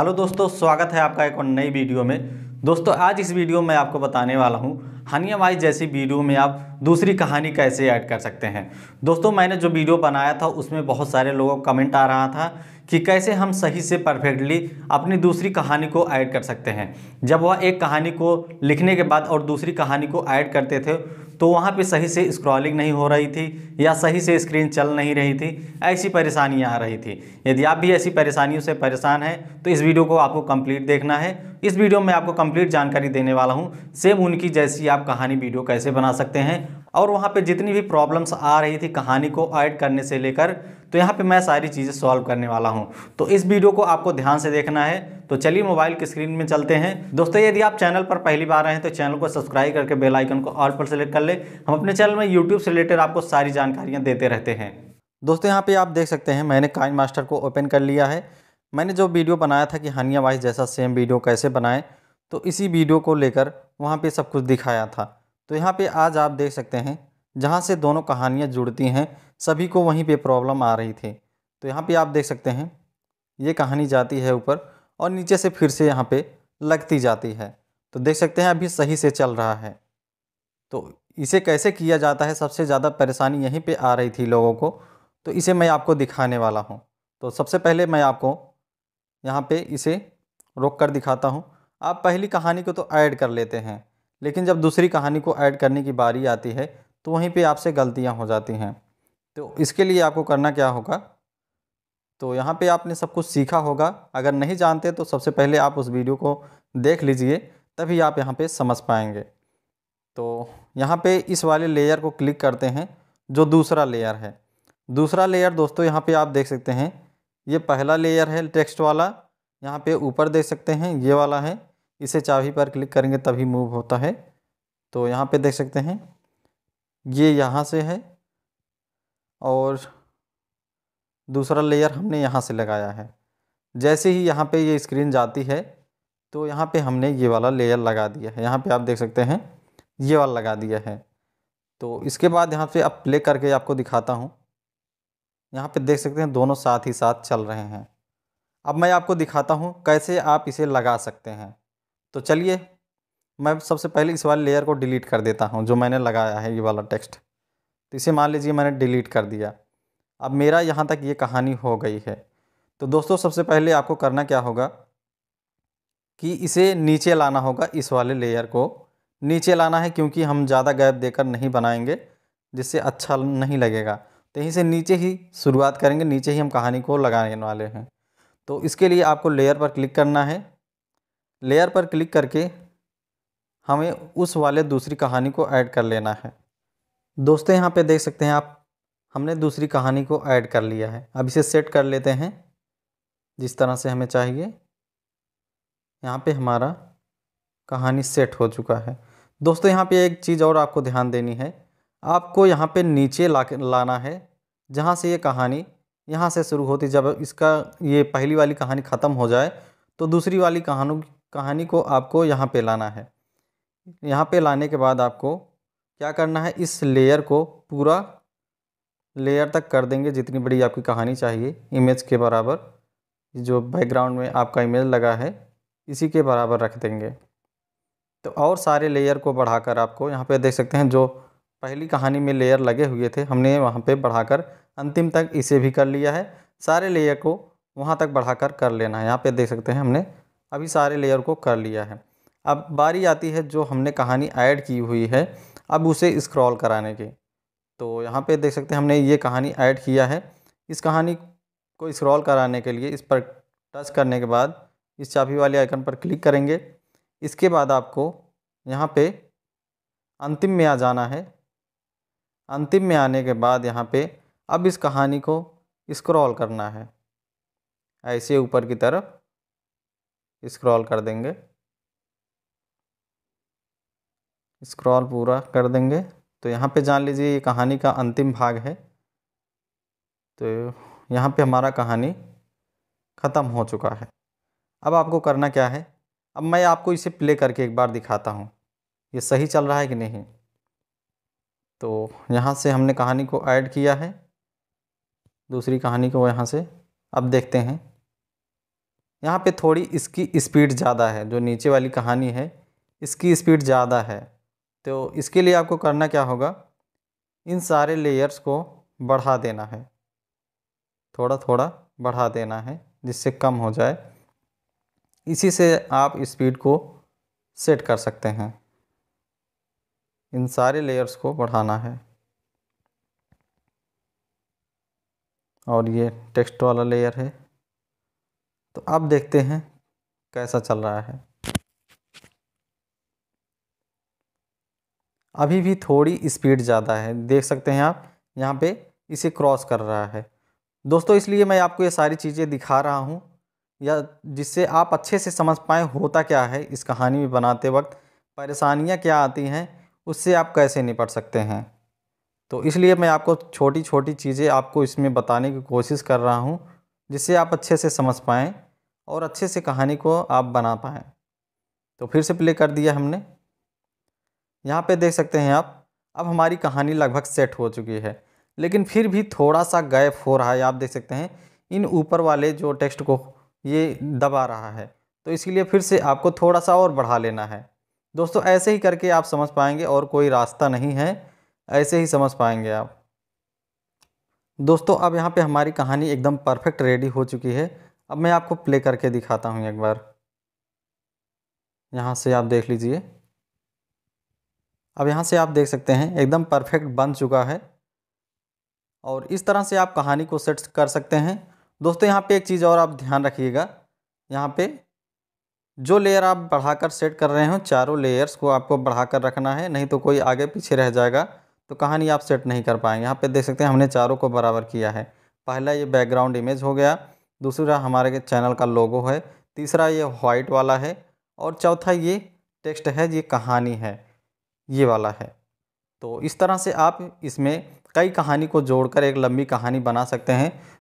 hello दोस्तों स्वागत है आपका एक और नई वीडियो में दोस्तों आज इस वीडियो में आपको बताने वाला हूँ हनिया माई जैसी वीडियो में आप दूसरी कहानी कैसे ऐड कर सकते हैं दोस्तों मैंने जो वीडियो बनाया था उसमें बहुत सारे लोगों का कमेंट आ रहा था कि कैसे हम सही से परफेक्टली अपनी दूसरी कहानी को ऐड कर सकते हैं जब वह एक कहानी को लिखने के बाद और दूसरी कहानी को ऐड करते थे तो वहाँ पे सही से स्क्रॉलिंग नहीं हो रही थी या सही से स्क्रीन चल नहीं रही थी ऐसी परेशानियाँ आ रही थी यदि आप भी ऐसी परेशानियों से परेशान हैं तो इस वीडियो को आपको कंप्लीट देखना है इस वीडियो में आपको कंप्लीट जानकारी देने वाला हूँ सेम उनकी जैसी आप कहानी वीडियो कैसे बना सकते हैं और वहाँ पे जितनी भी प्रॉब्लम्स आ रही थी कहानी को ऐड करने से लेकर तो यहाँ पे मैं सारी चीज़ें सॉल्व करने वाला हूँ तो इस वीडियो को आपको ध्यान से देखना है तो चलिए मोबाइल की स्क्रीन में चलते हैं दोस्तों यदि आप चैनल पर पहली बार आए हैं तो चैनल को सब्सक्राइब करके बेल आइकन को ऑल पर सेलेक्ट कर ले हम अपने चैनल में यूट्यूब से रिलेटेड आपको सारी जानकारियाँ देते रहते हैं दोस्तों यहाँ पर आप देख सकते हैं मैंने काइन मास्टर को ओपन कर लिया है मैंने जो वीडियो बनाया था कि हानिया वाइस जैसा सेम वीडियो कैसे बनाएँ तो इसी वीडियो को लेकर वहाँ पर सब कुछ दिखाया था तो यहाँ पे आज आप देख सकते हैं जहाँ से दोनों कहानियाँ जुड़ती हैं सभी को वहीं पे प्रॉब्लम आ रही थी तो यहाँ पे आप देख सकते हैं ये कहानी जाती है ऊपर और नीचे से फिर से यहाँ पे लगती जाती है तो देख सकते हैं अभी सही से चल रहा है तो इसे कैसे किया जाता है सबसे ज़्यादा परेशानी यहीं पर आ रही थी लोगों को तो इसे मैं आपको दिखाने वाला हूँ तो सबसे पहले मैं आपको यहाँ पर इसे रोक कर दिखाता हूँ आप पहली कहानी को तो ऐड कर लेते हैं लेकिन जब दूसरी कहानी को ऐड करने की बारी आती है तो वहीं पे आपसे गलतियां हो जाती हैं तो इसके लिए आपको करना क्या होगा तो यहाँ पे आपने सब कुछ सीखा होगा अगर नहीं जानते तो सबसे पहले आप उस वीडियो को देख लीजिए तभी आप यहाँ पे समझ पाएंगे तो यहाँ पे इस वाले लेयर को क्लिक करते हैं जो दूसरा लेयर है दूसरा लेयर दोस्तों यहाँ पे आप देख सकते हैं ये पहला लेयर है टेक्स्ट वाला यहाँ पे ऊपर देख सकते हैं ये वाला है इसे चाबी पर क्लिक करेंगे तभी मूव होता है तो यहाँ पे देख सकते हैं ये यहाँ से है और दूसरा लेयर हमने यहाँ से लगाया है जैसे ही यहाँ पे ये स्क्रीन जाती है तो यहाँ पे हमने ये वाला लेयर लगा दिया है यहाँ पे आप देख सकते हैं ये वाला लगा दिया है तो इसके बाद यहाँ पे अब प्ले करके आपको दिखाता हूँ यहाँ पे देख सकते हैं दोनों साथ ही साथ चल रहे हैं अब मैं आपको दिखाता हूँ कैसे आप इसे लगा सकते हैं तो चलिए मैं सबसे पहले इस वाले लेयर को डिलीट कर देता हूँ जो मैंने लगाया है ये वाला टेक्स्ट तो इसे मान लीजिए मैंने डिलीट कर दिया अब मेरा यहाँ तक ये कहानी हो गई है तो दोस्तों सबसे पहले आपको करना क्या होगा कि इसे नीचे लाना होगा इस वाले लेयर को नीचे लाना है क्योंकि हम ज़्यादा गैप देकर नहीं बनाएंगे जिससे अच्छा नहीं लगेगा तो यहीं से नीचे ही शुरुआत करेंगे नीचे ही हम कहानी को लगाने वाले हैं तो इसके लिए आपको लेयर पर क्लिक करना है लेयर पर क्लिक करके हमें उस वाले दूसरी कहानी को ऐड कर लेना है दोस्तों यहाँ पे देख सकते हैं आप हमने दूसरी कहानी को ऐड कर लिया है अब इसे सेट कर लेते हैं जिस तरह से हमें चाहिए यहाँ पे हमारा कहानी सेट हो चुका है दोस्तों यहाँ पे एक चीज़ और आपको ध्यान देनी है आपको यहाँ पे नीचे ला लाना है जहाँ से ये कहानी यहाँ से शुरू होती जब इसका ये पहली वाली कहानी ख़त्म हो जाए तो दूसरी वाली कहानी कहानी को आपको यहाँ पे लाना है यहाँ पे लाने के बाद आपको क्या करना है इस लेयर को पूरा लेयर तक कर देंगे जितनी बड़ी आपकी कहानी चाहिए इमेज के बराबर जो बैकग्राउंड में आपका इमेज लगा है इसी के बराबर रख देंगे तो और सारे लेयर को बढ़ाकर आपको यहाँ पे देख सकते हैं जो पहली कहानी में लेयर लगे हुए थे हमने वहाँ पे बढ़ाकर अंतिम तक इसे भी कर लिया है सारे लेयर को वहाँ तक बढ़ाकर कर लेना है यहाँ पे देख सकते हैं हमने अभी सारे लेयर को कर लिया है अब बारी आती है जो हमने कहानी ऐड की हुई है अब उसे स्क्रॉल कराने की तो यहाँ पे देख सकते हैं हमने ये कहानी ऐड किया है इस कहानी को स्क्रॉल कराने के लिए इस पर टच करने के बाद इस चाबी वाले आइकन पर क्लिक करेंगे इसके बाद आपको यहाँ पे अंतिम में आ जाना है अंतिम में आने के बाद यहाँ पे अब इस कहानी को स्क्रॉल करना है ऐसे ऊपर की तरफ स्क्रॉल कर देंगे स्क्रॉल पूरा कर देंगे तो यहाँ पे जान लीजिए ये कहानी का अंतिम भाग है तो यहाँ पे हमारा कहानी ख़त्म हो चुका है अब आपको करना क्या है अब मैं आपको इसे प्ले करके एक बार दिखाता हूँ ये सही चल रहा है कि नहीं तो यहाँ से हमने कहानी को ऐड किया है दूसरी कहानी को यहाँ से अब देखते हैं यहाँ पे थोड़ी इसकी स्पीड ज़्यादा है जो नीचे वाली कहानी है इसकी स्पीड ज़्यादा है तो इसके लिए आपको करना क्या होगा इन सारे लेयर्स को बढ़ा देना है थोड़ा थोड़ा बढ़ा देना है जिससे कम हो जाए इसी से आप स्पीड को सेट कर सकते हैं इन सारे लेयर्स को बढ़ाना है और ये टेक्स्ट वाला लेयर है तो अब देखते हैं कैसा चल रहा है अभी भी थोड़ी स्पीड ज़्यादा है देख सकते हैं आप यहाँ पे इसे क्रॉस कर रहा है दोस्तों इसलिए मैं आपको ये सारी चीज़ें दिखा रहा हूँ या जिससे आप अच्छे से समझ पाएँ होता क्या है इस कहानी में बनाते वक्त परेशानियाँ क्या आती हैं उससे आप कैसे निपट सकते हैं तो इसलिए मैं आपको छोटी छोटी चीज़ें आपको इसमें बताने की कोशिश कर रहा हूँ जिससे आप अच्छे से समझ पाएँ और अच्छे से कहानी को आप बना पाएँ तो फिर से प्ले कर दिया हमने यहाँ पे देख सकते हैं आप अब हमारी कहानी लगभग सेट हो चुकी है लेकिन फिर भी थोड़ा सा गैप हो रहा है आप देख सकते हैं इन ऊपर वाले जो टेक्स्ट को ये दबा रहा है तो इसलिए फिर से आपको थोड़ा सा और बढ़ा लेना है दोस्तों ऐसे ही करके आप समझ पाएंगे और कोई रास्ता नहीं है ऐसे ही समझ पाएंगे आप दोस्तों अब यहाँ पे हमारी कहानी एकदम परफेक्ट रेडी हो चुकी है अब मैं आपको प्ले करके दिखाता हूँ एक बार यहाँ से आप देख लीजिए अब यहाँ से आप देख सकते हैं एकदम परफेक्ट बन चुका है और इस तरह से आप कहानी को सेट कर सकते हैं दोस्तों यहाँ पे एक चीज़ और आप ध्यान रखिएगा यहाँ पे जो लेयर आप बढ़ाकर सेट कर रहे हो चारों लेयर्स को आपको बढ़ाकर रखना है नहीं तो कोई आगे पीछे रह जाएगा तो कहानी आप सेट नहीं कर पाएंगे यहाँ पे देख सकते हैं हमने चारों को बराबर किया है पहला ये बैकग्राउंड इमेज हो गया दूसरा हमारे चैनल का लोगो है तीसरा ये वाइट वाला है और चौथा ये टेक्स्ट है ये कहानी है ये वाला है तो इस तरह से आप इसमें कई कहानी को जोड़कर एक लंबी कहानी बना सकते हैं